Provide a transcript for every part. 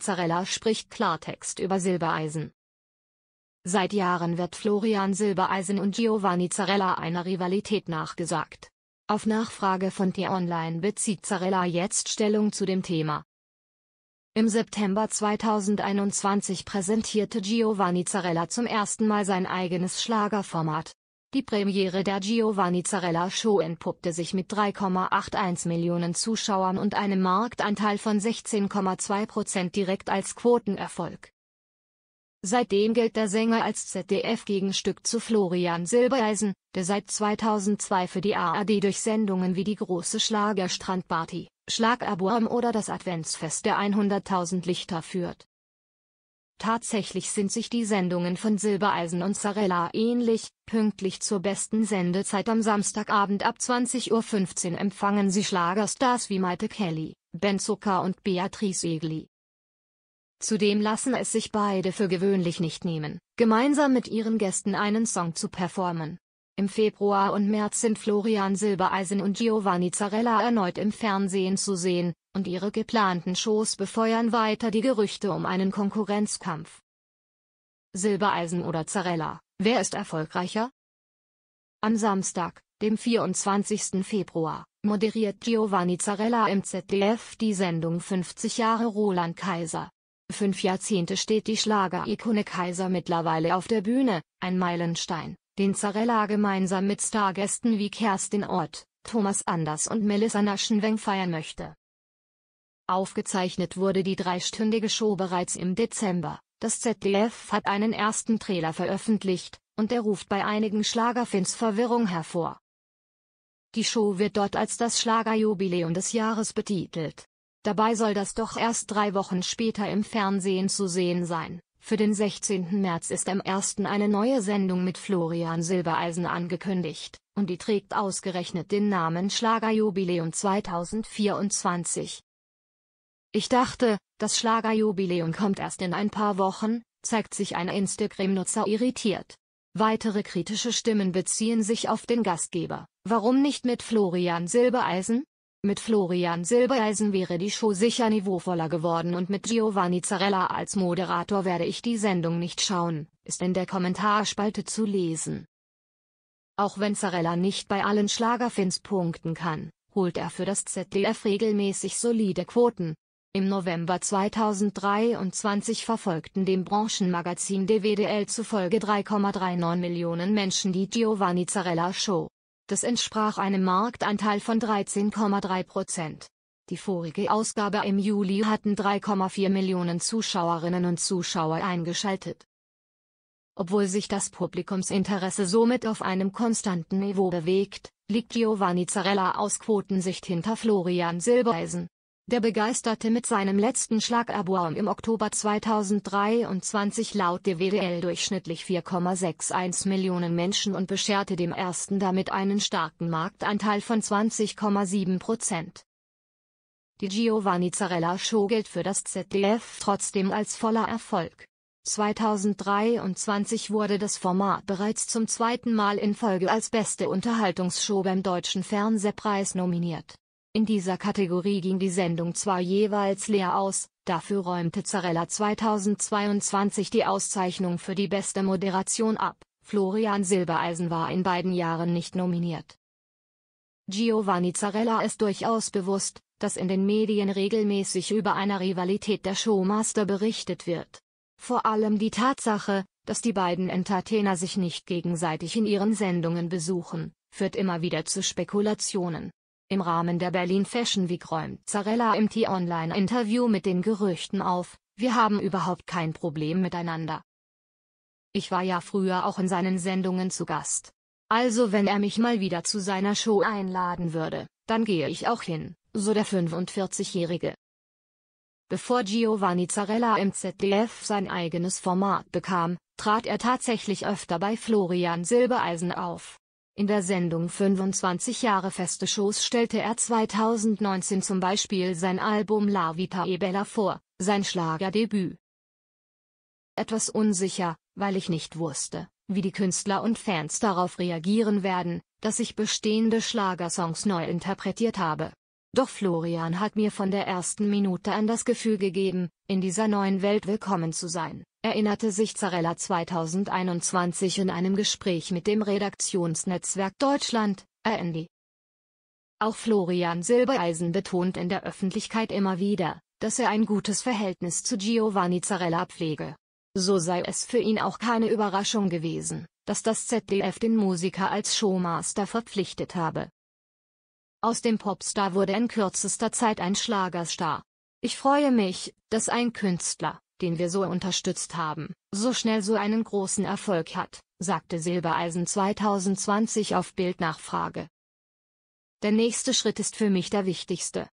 Zarella spricht Klartext über Silbereisen. Seit Jahren wird Florian Silbereisen und Giovanni Zarella einer Rivalität nachgesagt. Auf Nachfrage von T-Online bezieht Zarella jetzt Stellung zu dem Thema. Im September 2021 präsentierte Giovanni Zarella zum ersten Mal sein eigenes Schlagerformat. Die Premiere der Giovanni Zarella Show entpuppte sich mit 3,81 Millionen Zuschauern und einem Marktanteil von 16,2 Prozent direkt als Quotenerfolg. Seitdem gilt der Sänger als ZDF-Gegenstück zu Florian Silbereisen, der seit 2002 für die ARD durch Sendungen wie die große Schlagerstrandparty, Schlagabwurm oder das Adventsfest der 100.000 Lichter führt. Tatsächlich sind sich die Sendungen von Silbereisen und Sarella ähnlich, pünktlich zur besten Sendezeit am Samstagabend ab 20.15 Uhr empfangen sie Schlagerstars wie Maite Kelly, Ben Zucker und Beatrice Egli. Zudem lassen es sich beide für gewöhnlich nicht nehmen, gemeinsam mit ihren Gästen einen Song zu performen. Im Februar und März sind Florian Silbereisen und Giovanni Zarella erneut im Fernsehen zu sehen, und ihre geplanten Shows befeuern weiter die Gerüchte um einen Konkurrenzkampf. Silbereisen oder Zarella, wer ist erfolgreicher? Am Samstag, dem 24. Februar, moderiert Giovanni Zarella im ZDF die Sendung 50 Jahre Roland Kaiser. Fünf Jahrzehnte steht die Schlagerikone Kaiser mittlerweile auf der Bühne, ein Meilenstein den Zarella gemeinsam mit Stargästen wie Kerstin Ott, Thomas Anders und Melissa Naschenweng feiern möchte. Aufgezeichnet wurde die dreistündige Show bereits im Dezember. Das ZDF hat einen ersten Trailer veröffentlicht, und der ruft bei einigen Schlagerfans Verwirrung hervor. Die Show wird dort als das Schlagerjubiläum des Jahres betitelt. Dabei soll das doch erst drei Wochen später im Fernsehen zu sehen sein. Für den 16. März ist am 1. eine neue Sendung mit Florian Silbereisen angekündigt, und die trägt ausgerechnet den Namen Schlagerjubiläum 2024. Ich dachte, das Schlagerjubiläum kommt erst in ein paar Wochen, zeigt sich ein Instagram-Nutzer irritiert. Weitere kritische Stimmen beziehen sich auf den Gastgeber. Warum nicht mit Florian Silbereisen? Mit Florian Silbereisen wäre die Show sicher niveauvoller geworden und mit Giovanni Zarella als Moderator werde ich die Sendung nicht schauen, ist in der Kommentarspalte zu lesen. Auch wenn Zarella nicht bei allen Schlagerfins punkten kann, holt er für das ZDF regelmäßig solide Quoten. Im November 2023 verfolgten dem Branchenmagazin DWDL zufolge 3,39 Millionen Menschen die Giovanni Zarella Show. Das entsprach einem Marktanteil von 13,3 Prozent. Die vorige Ausgabe im Juli hatten 3,4 Millionen Zuschauerinnen und Zuschauer eingeschaltet. Obwohl sich das Publikumsinteresse somit auf einem konstanten Niveau bewegt, liegt Giovanni Zarella aus Quotensicht hinter Florian Silbereisen. Der begeisterte mit seinem letzten Schlagabwaum im Oktober 2023 laut der WDL durchschnittlich 4,61 Millionen Menschen und bescherte dem ersten damit einen starken Marktanteil von 20,7 Prozent. Die Giovanni Zarella Show gilt für das ZDF trotzdem als voller Erfolg. 2023 wurde das Format bereits zum zweiten Mal in Folge als beste Unterhaltungsshow beim Deutschen Fernsehpreis nominiert. In dieser Kategorie ging die Sendung zwar jeweils leer aus, dafür räumte Zarella 2022 die Auszeichnung für die beste Moderation ab. Florian Silbereisen war in beiden Jahren nicht nominiert. Giovanni Zarella ist durchaus bewusst, dass in den Medien regelmäßig über eine Rivalität der Showmaster berichtet wird. Vor allem die Tatsache, dass die beiden Entertainer sich nicht gegenseitig in ihren Sendungen besuchen, führt immer wieder zu Spekulationen. Im Rahmen der Berlin Fashion Week räumt Zarella im T-Online-Interview mit den Gerüchten auf, wir haben überhaupt kein Problem miteinander. Ich war ja früher auch in seinen Sendungen zu Gast. Also wenn er mich mal wieder zu seiner Show einladen würde, dann gehe ich auch hin, so der 45-Jährige. Bevor Giovanni Zarella im ZDF sein eigenes Format bekam, trat er tatsächlich öfter bei Florian Silbereisen auf. In der Sendung 25 Jahre feste Shows stellte er 2019 zum Beispiel sein Album La Vita e Bella vor, sein Schlagerdebüt. Etwas unsicher, weil ich nicht wusste, wie die Künstler und Fans darauf reagieren werden, dass ich bestehende Schlagersongs neu interpretiert habe. Doch Florian hat mir von der ersten Minute an das Gefühl gegeben, in dieser neuen Welt willkommen zu sein erinnerte sich Zarella 2021 in einem Gespräch mit dem Redaktionsnetzwerk Deutschland, RND. Auch Florian Silbereisen betont in der Öffentlichkeit immer wieder, dass er ein gutes Verhältnis zu Giovanni Zarella pflege. So sei es für ihn auch keine Überraschung gewesen, dass das ZDF den Musiker als Showmaster verpflichtet habe. Aus dem Popstar wurde in kürzester Zeit ein Schlagerstar. Ich freue mich, dass ein Künstler, den wir so unterstützt haben, so schnell so einen großen Erfolg hat, sagte Silbereisen 2020 auf Bildnachfrage. Der nächste Schritt ist für mich der wichtigste.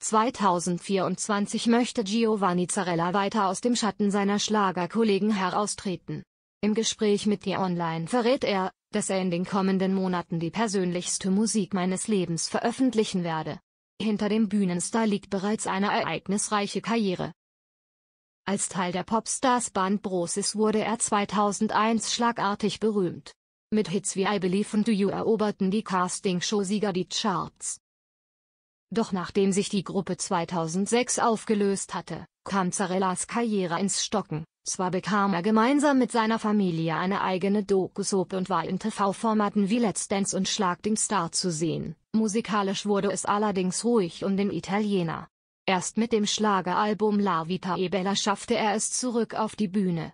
2024 möchte Giovanni Zarella weiter aus dem Schatten seiner Schlagerkollegen heraustreten. Im Gespräch mit die Online verrät er, dass er in den kommenden Monaten die persönlichste Musik meines Lebens veröffentlichen werde. Hinter dem Bühnenstar liegt bereits eine ereignisreiche Karriere, als Teil der Popstars-Band Brosis wurde er 2001 schlagartig berühmt. Mit Hits wie I Believe und Do You eroberten die Castingshow-Sieger die Charts. Doch nachdem sich die Gruppe 2006 aufgelöst hatte, kam Zarellas Karriere ins Stocken. Zwar bekam er gemeinsam mit seiner Familie eine eigene Dokusoap und war in TV-Formaten wie Let's Dance und Schlag den Star zu sehen, musikalisch wurde es allerdings ruhig um den Italiener. Erst mit dem Schlageralbum La Vita e Bella schaffte er es zurück auf die Bühne.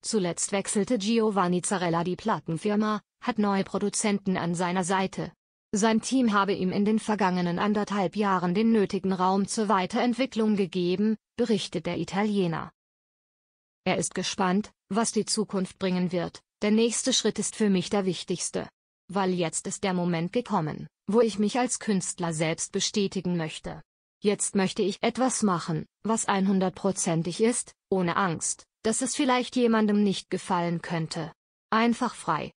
Zuletzt wechselte Giovanni Zarella die Plattenfirma, hat neue Produzenten an seiner Seite. Sein Team habe ihm in den vergangenen anderthalb Jahren den nötigen Raum zur Weiterentwicklung gegeben, berichtet der Italiener. Er ist gespannt, was die Zukunft bringen wird, der nächste Schritt ist für mich der wichtigste. Weil jetzt ist der Moment gekommen, wo ich mich als Künstler selbst bestätigen möchte. Jetzt möchte ich etwas machen, was 100%ig ist, ohne Angst, dass es vielleicht jemandem nicht gefallen könnte. Einfach frei,